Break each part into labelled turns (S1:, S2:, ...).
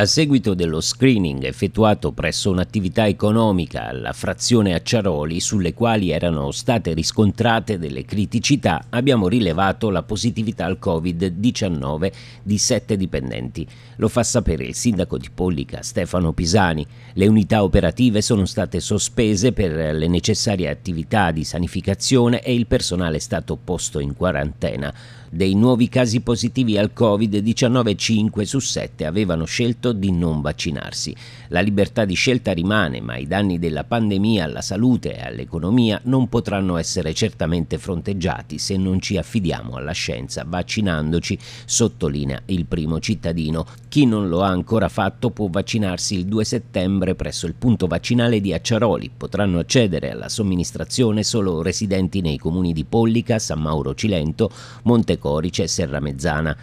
S1: A seguito dello screening effettuato presso un'attività economica alla frazione Acciaroli, sulle quali erano state riscontrate delle criticità, abbiamo rilevato la positività al Covid-19 di sette dipendenti. Lo fa sapere il sindaco di Pollica, Stefano Pisani. Le unità operative sono state sospese per le necessarie attività di sanificazione e il personale è stato posto in quarantena. Dei nuovi casi positivi al Covid-19, 5 su 7 avevano scelto scelto di non vaccinarsi. La libertà di scelta rimane, ma i danni della pandemia alla salute e all'economia non potranno essere certamente fronteggiati se non ci affidiamo alla scienza vaccinandoci, sottolinea il primo cittadino. Chi non lo ha ancora fatto può vaccinarsi il 2 settembre presso il punto vaccinale di Acciaroli. Potranno accedere alla somministrazione solo residenti nei comuni di Pollica, San Mauro Cilento, Montecorice e Serramezzana.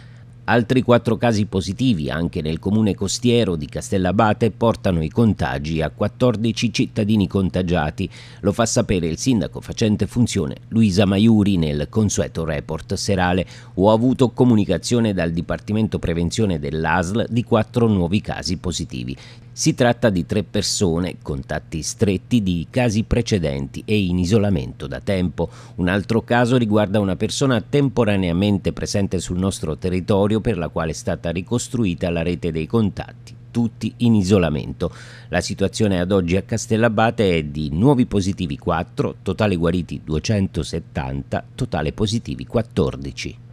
S1: Altri quattro casi positivi anche nel comune costiero di Castellabate portano i contagi a 14 cittadini contagiati. Lo fa sapere il sindaco facente funzione Luisa Maiuri nel consueto report serale. Ho avuto comunicazione dal Dipartimento Prevenzione dell'ASL di quattro nuovi casi positivi. Si tratta di tre persone, contatti stretti di casi precedenti e in isolamento da tempo. Un altro caso riguarda una persona temporaneamente presente sul nostro territorio per la quale è stata ricostruita la rete dei contatti tutti in isolamento. La situazione ad oggi a Castellabate è di nuovi positivi 4, totale guariti 270, totale positivi 14.